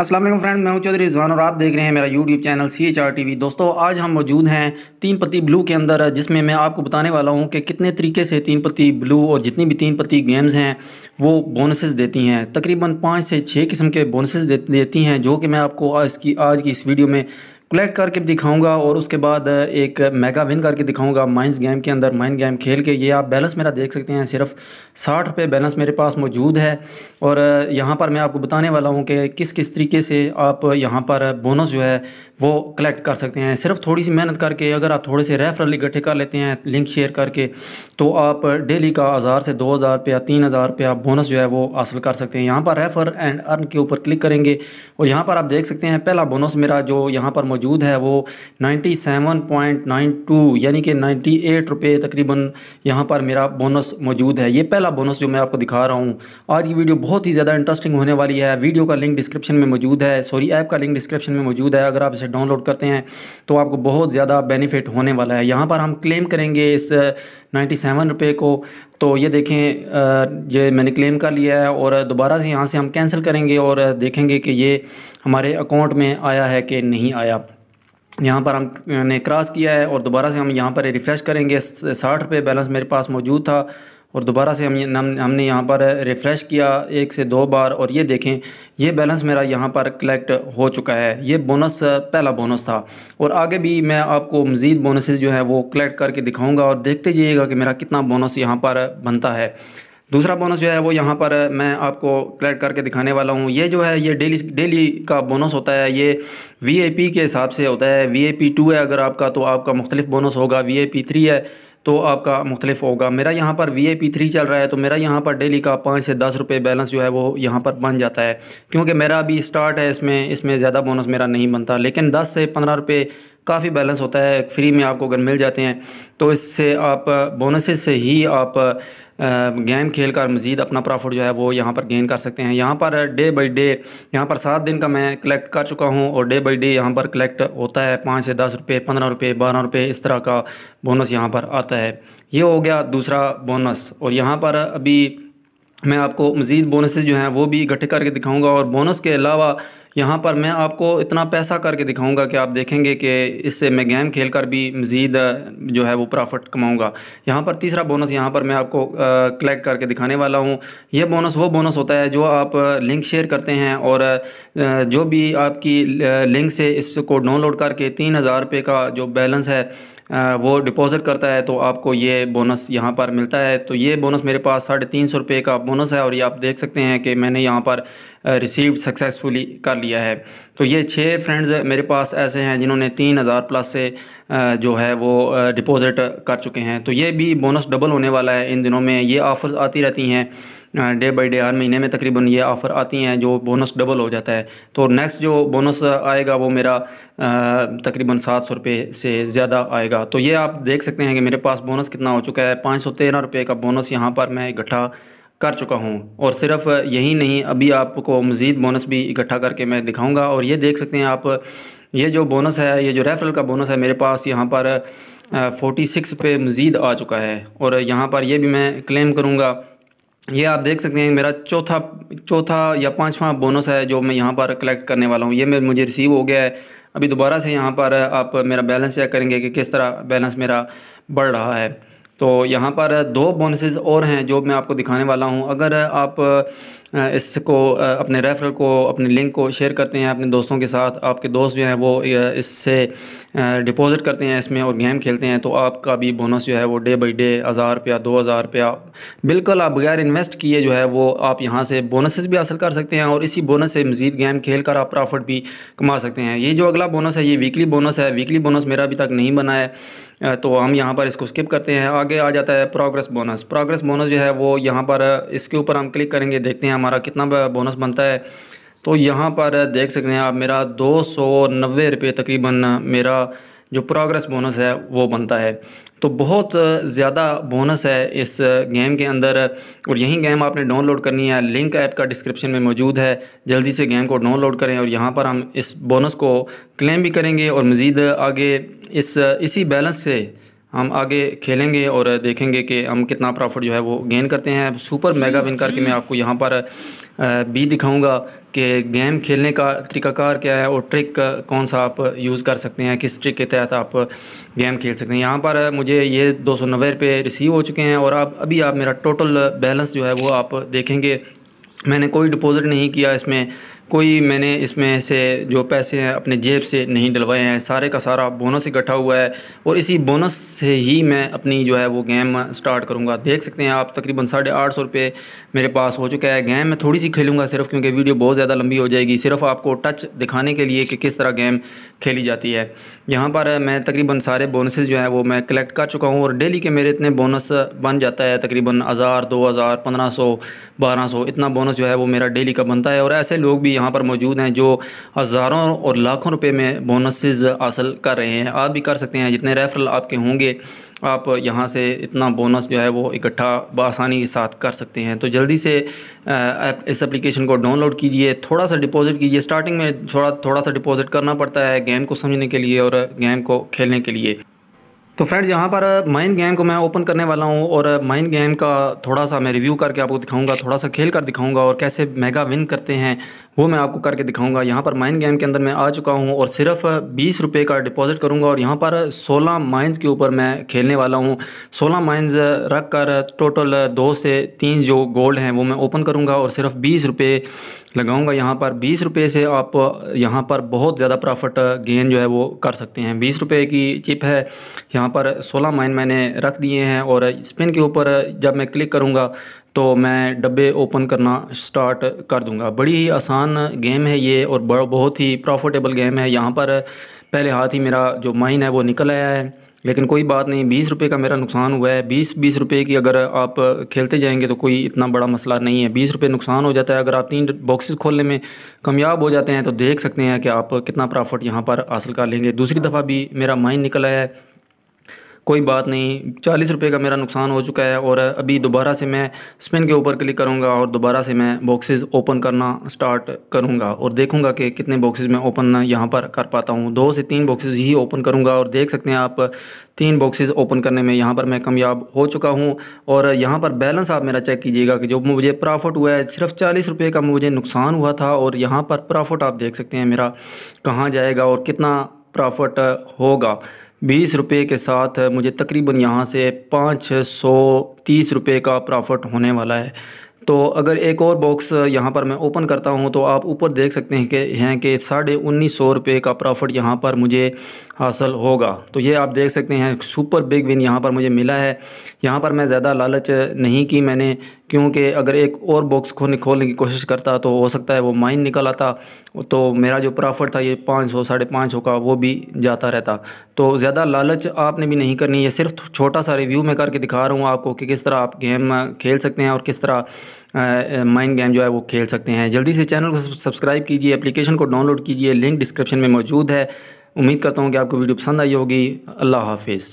Aslam friend मैं हूं चौधरी रिजवान और आप देख रहे हैं मेरा YouTube channel C H R T V दोस्तों आज हम मौजूद हैं तीन पत्ती ब्लू के अंदर जिसमें मैं आपको बताने वाला हूं कि कितने तरीके से तीन पत्ती ब्लू और जितनी भी तीन पत्ती गेम्स हैं वो बोनसेस देती हैं तकरीबन पाँच से छः किस्म के बोनसेस देती हैं जो कि मैं आपको आज की आज की इस वीडियो में कलेक्ट करके दिखाऊंगा और उसके बाद एक मेगा विन करके दिखाऊंगा माइंस गेम के अंदर माइंड गेम खेल के ये आप बैलेंस मेरा देख सकते हैं सिर्फ साठ रुपये बैलेंस मेरे पास मौजूद है और यहाँ पर मैं आपको बताने वाला हूँ कि किस किस तरीके से आप यहाँ पर बोनस जो है वो कलेक्ट कर सकते हैं सिर्फ थोड़ी सी मेहनत करके अगर आप थोड़े से रेफरल इकट्ठे कर लेते हैं लिंक शेयर करके तो आप डेली का हज़ार से दो हज़ार रुपया तीन हज़ार रुपया बोनस जो है वो हासिल कर सकते हैं यहाँ पर रेफर एंड अर्न के ऊपर क्लिक करेंगे और यहाँ पर आप देख सकते हैं पहला बोनस मेरा जो यहाँ पर मौजूद है वो 97.92 यानी कि 98 रुपए तकरीबन यहाँ पर मेरा बोनस मौजूद है ये पहला बोनस जो मैं आपको दिखा रहा हूँ आज की वीडियो बहुत ही ज़्यादा इंटरेस्टिंग होने वाली है वीडियो का लिंक डिस्क्रिप्शन में मौजूद है सॉरी ऐप का लिंक डिस्क्रिप्शन में मौजूद है अगर आप इसे डाउनलोड करते हैं तो आपको बहुत ज़्यादा बेनिफिट होने वाला है यहाँ पर हम क्लेम करेंगे इस नाइन्टी सेवन रुपये को तो ये देखें ये मैंने क्लेम कर लिया है और दोबारा से यहाँ से हम कैंसिल करेंगे और देखेंगे कि ये हमारे अकाउंट में आया है कि नहीं आया यहाँ पर हमने क्रॉस किया है और दोबारा से हम यहाँ पर रिफ़्रेश करेंगे साठ रुपये बैलेंस मेरे पास मौजूद था और दोबारा से हम हमने यहाँ पर रिफ़्रेश किया एक से दो बार और ये देखें ये बैलेंस मेरा यहाँ पर कलेक्ट हो चुका है ये बोनस पहला बोनस था और आगे भी मैं आपको मज़ीद बोनसेस जो है वो कलेक्ट करके दिखाऊंगा और देखते जाइएगा कि मेरा कितना बोनस यहाँ पर बनता है दूसरा बोनस जो है वो यहाँ पर मैं आपको कलेक्ट करके दिखाने वाला हूँ ये जो है ये डेली डेली का बोनस होता है ये पी के हिसाब से होता है पी टू है अगर आपका तो आपका मुख्तलिफ बोनस होगा पी थ्री है तो आपका मुख्तलिफ होगा मेरा यहाँ पर वी ए पी थ्री चल रहा है तो मेरा यहाँ पर डेली का पाँच से दस रुपये बैलेंस जो है वो यहाँ पर बन जाता है क्योंकि मेरा अभी स्टार्ट है इसमें इसमें ज़्यादा बोनस मेरा नहीं बनता लेकिन दस से पंद्रह रुपये काफ़ी बैलेंस होता है फ्री में आपको अगर मिल जाते हैं तो इससे आप बोनसेस से ही आप गेम खेल कर मज़ीद अपना प्रॉफिट जो है वो यहाँ पर गेन कर सकते हैं यहाँ पर डे बाई डे यहाँ पर सात दिन का मैं कलेक्ट कर चुका हूँ और डे बाई डे यहाँ पर कलेक्ट होता है पाँच से दस रुपये पंद्रह रुपये बारह रुपये इस तरह का बोनस यहाँ पर आता है ये हो गया दूसरा बोनस और यहाँ पर अभी मैं आपको मज़ीद बोनसेज जो हैं वो भी इकट्ठे करके दिखाऊंगा और बोनस के अलावा यहाँ पर मैं आपको इतना पैसा करके दिखाऊंगा कि आप देखेंगे कि इससे मैं गेम खेल कर भी मज़ीद जो है वो प्रॉफिट कमाऊंगा यहाँ पर तीसरा बोनस यहाँ पर मैं आपको कलेक्ट करके दिखाने वाला हूँ यह बोनस वो बोनस होता है जो आप लिंक शेयर करते हैं और जो भी आपकी लिंक से इसको डाउनलोड करके तीन हज़ार रुपये का जो बैलेंस है वो डिपॉज़िट करता है तो आपको ये बोनस यहाँ पर मिलता है तो ये बोनस मेरे पास साढ़े तीन सौ रुपये का बोनस है और ये आप देख सकते हैं कि मैंने यहाँ पर रिसीव्ड सक्सेसफुली कर लिया है तो ये छः फ्रेंड्स मेरे पास ऐसे हैं जिन्होंने तीन हज़ार प्लस से जो है वो डिपॉज़िट कर चुके हैं तो ये भी बोनस डबल होने वाला है इन दिनों में ये ऑफ़र्स आती रहती हैं डे बाई डे हर महीने में तकरीबन ये ऑफ़र आती हैं जो बोनस डबल हो जाता है तो नेक्स्ट जो बोनस आएगा वो मेरा तकरीबन सात सौ रुपये से ज़्यादा आएगा तो ये आप देख सकते हैं कि मेरे पास बोनस कितना हो चुका है पाँच सौ तेरह रुपये का बोनस यहाँ पर मैं इकट्ठा कर चुका हूँ और सिर्फ यही नहीं अभी आपको मज़ीद बोनस भी इकट्ठा करके मैं दिखाऊँगा और ये देख सकते हैं आप ये जो बोनस है ये जो रेफरल का बोनस है मेरे पास यहाँ पर फ़ोटी सिक्स पे मज़ीद आ चुका है और यहाँ पर ये भी मैं क्लेम करूँगा ये आप देख सकते हैं मेरा चौथा चौथा या पाँचवा बोनस है जो मैं यहाँ पर कलेक्ट करने वाला हूँ ये मैं मुझे रिसीव हो गया है अभी दोबारा से यहाँ पर आप मेरा बैलेंस चेक करेंगे कि किस तरह बैलेंस मेरा बढ़ रहा है तो यहाँ पर दो बोनसेस और हैं जो मैं आपको दिखाने वाला हूँ अगर आप इसको अपने रेफरल को अपने लिंक को शेयर करते हैं अपने दोस्तों के साथ आपके दोस्त जो हैं वो इससे डिपॉजिट करते हैं इसमें और गेम खेलते हैं तो आपका भी बोनस जो है वो डे बाई डे हज़ार रुपया दो हज़ार रुपया बिल्कुल आप बगैर इन्वेस्ट किए जो है वो आप यहाँ से बोनसेस भी हासिल कर सकते हैं और इसी बोनस से मज़ीद गेम खेल कर आप प्रॉफिट भी कमा सकते हैं ये जो अगला बोनस है ये वीकली बोनस है वीकली बोनस मेरा अभी तक नहीं बना है तो हम यहाँ पर इसको स्किप करते हैं आगे आगे आ जाता है प्रोग्रेस बोनस प्रोग्रेस बोनस जो है वो यहाँ पर इसके ऊपर हम क्लिक करेंगे देखते हैं हमारा कितना बोनस बनता है तो यहाँ पर देख सकते हैं आप मेरा दो सौ रुपये तकरीबन मेरा जो प्रोग्रेस बोनस है वो बनता है तो बहुत ज़्यादा बोनस है इस गेम के अंदर और यही गेम आपने डाउनलोड करनी है लिंक ऐप का डिस्क्रिप्शन में मौजूद है जल्दी से गेम को डाउनलोड करें और यहाँ पर हम इस बोनस को क्लेम भी करेंगे और मज़ीद आगे इस इसी बैलेंस से हम आगे खेलेंगे और देखेंगे कि हम कितना प्रॉफिट जो है वो गेन करते हैं सुपर मेगा विन करके मैं आपको यहाँ पर भी दिखाऊंगा कि गेम खेलने का तरीकाकार क्या है और ट्रिक कौन सा आप यूज़ कर सकते हैं किस ट्रिक के तहत आप गेम खेल सकते हैं यहाँ पर मुझे ये दो सौ नब्बे रुपये रिसीव हो चुके हैं और आप अभी आप मेरा टोटल बैलेंस जो है वो आप देखेंगे मैंने कोई डिपॉज़िट नहीं किया इसमें कोई मैंने इसमें से जो पैसे हैं अपने जेब से नहीं डलवाए हैं सारे का सारा बोनस इकट्ठा हुआ है और इसी बोनस से ही मैं अपनी जो है वो गेम स्टार्ट करूँगा देख सकते हैं आप तकरीबन साढ़े आठ सौ रुपये मेरे पास हो चुका है गेम मैं थोड़ी सी खेलूँगा सिर्फ क्योंकि वीडियो बहुत ज़्यादा लंबी हो जाएगी सिर्फ आपको टच दिखाने के लिए कि किस तरह गेम खेली जाती है यहाँ पर मैं तकरीबन सारे बोनसेज जो हैं वो मैं कलेक्ट कर चुका हूँ और डेली के मेरे इतने बोनस बन जाता है तकरीबन हज़ार दो हज़ार पंद्रह सौ बारह सौ इतना बोनस जो है वो मेरा डेली का बनता है और ऐसे लोग भी यहाँ पर मौजूद हैं जो हज़ारों और लाखों रुपये में बोनसेस हासिल कर रहे हैं आप भी कर सकते हैं जितने रेफरल आपके होंगे आप यहाँ से इतना बोनस जो है वो इकट्ठा बसानी के साथ कर सकते हैं तो जल्दी से इस एप्लीकेशन को डाउनलोड कीजिए थोड़ा सा डिपॉजिट कीजिए स्टार्टिंग में थोड़ा थोड़ा सा डिपॉजिट करना पड़ता है गेम को समझने के लिए और गेम को खेलने के लिए तो फ्रेंड्स यहाँ पर माइंड गेम को मैं ओपन करने वाला हूँ और माइंड गेम का थोड़ा सा मैं रिव्यू करके आपको दिखाऊंगा थोड़ा सा खेल कर दिखाऊंगा और कैसे मेगा विन करते हैं वो मैं आपको करके दिखाऊंगा यहाँ पर माइंड गेम के अंदर मैं आ चुका हूँ और सिर्फ बीस रुपये का डिपॉजिट करूँगा और यहाँ पर सोलह माइन्स के ऊपर मैं खेलने वाला हूँ सोलह माइन्स रख कर टोटल दो से तीन जो गोल्ड हैं वो मैं ओपन करूँगा और सिर्फ बीस रुपये लगाऊंगा यहाँ पर बीस रुपये से आप यहाँ पर बहुत ज़्यादा प्रॉफिट गेन जो है वो कर सकते हैं बीस रुपये की चिप है यहाँ पर सोलह माइन मैंने रख दिए हैं और स्पिन के ऊपर जब मैं क्लिक करूँगा तो मैं डब्बे ओपन करना स्टार्ट कर दूंगा बड़ी ही आसान गेम है ये और बहुत ही प्रॉफिटेबल गेम है यहाँ पर पहले हाथ ही मेरा जो माइन है वो निकल आया है लेकिन कोई बात नहीं बीस रुपये का मेरा नुकसान हुआ है बीस बीस रुपये की अगर आप खेलते जाएंगे तो कोई इतना बड़ा मसला नहीं है बीस रुपये नुकसान हो जाता है अगर आप तीन बॉक्सेस खोलने में कामयाब हो जाते हैं तो देख सकते हैं कि आप कितना प्रॉफिट यहाँ पर हासिल कर लेंगे दूसरी दफ़ा भी मेरा माइंड निकला है कोई बात नहीं चालीस रुपये का मेरा नुकसान हो चुका है और अभी दोबारा से मैं स्पिन के ऊपर क्लिक करूँगा और दोबारा से मैं बॉक्सेस ओपन करना स्टार्ट करूँगा और देखूँगा कि कितने बॉक्सेस मैं ओपन यहाँ पर कर पाता हूँ दो से तीन बॉक्सेस ही ओपन करूँगा और देख सकते हैं आप तीन बॉक्सेस ओपन करने में यहाँ पर मैं कामयाब हो चुका हूँ और यहाँ पर बैलेंस आप मेरा चेक कीजिएगा कि जो मुझे प्रॉफिट हुआ है सिर्फ चालीस रुपये का मुझे नुकसान हुआ था और यहाँ पर प्रॉफिट आप देख सकते हैं मेरा कहाँ जाएगा और कितना प्रॉफिट होगा बीस रुपये के साथ मुझे तकरीबन यहाँ से पाँच सौ तीस रुपये का प्रॉफिट होने वाला है तो अगर एक और बॉक्स यहाँ पर मैं ओपन करता हूँ तो आप ऊपर देख सकते हैं कि हैं कि साढ़े उन्नीस सौ रुपये का प्रॉफिट यहाँ पर मुझे हासिल होगा तो ये आप देख सकते हैं सुपर बिग विन यहाँ पर मुझे मिला है यहाँ पर मैं ज़्यादा लालच नहीं की मैंने क्योंकि अगर एक और बॉक्स खोने खोलने की कोशिश करता तो हो सकता है वो माइन निकल आता तो मेरा जो प्रॉफिट था ये पाँच सौ साढ़े पाँच सौ का वो भी जाता रहता तो ज़्यादा लालच आपने भी नहीं करनी है सिर्फ छोटा सा रिव्यू मैं करके दिखा रहा हूँ आपको कि किस तरह आप गेम खेल सकते हैं और किस तरह माइंड गेम जो है वो खेल सकते हैं जल्दी से चैनल को सब्सक्राइब कीजिए अप्लीकेशन को डाउनलोड कीजिए लिंक डिस्क्रिप्शन में मौजूद है उम्मीद करता हूँ कि आपको वीडियो पसंद आई होगी अल्लाह हाफिज़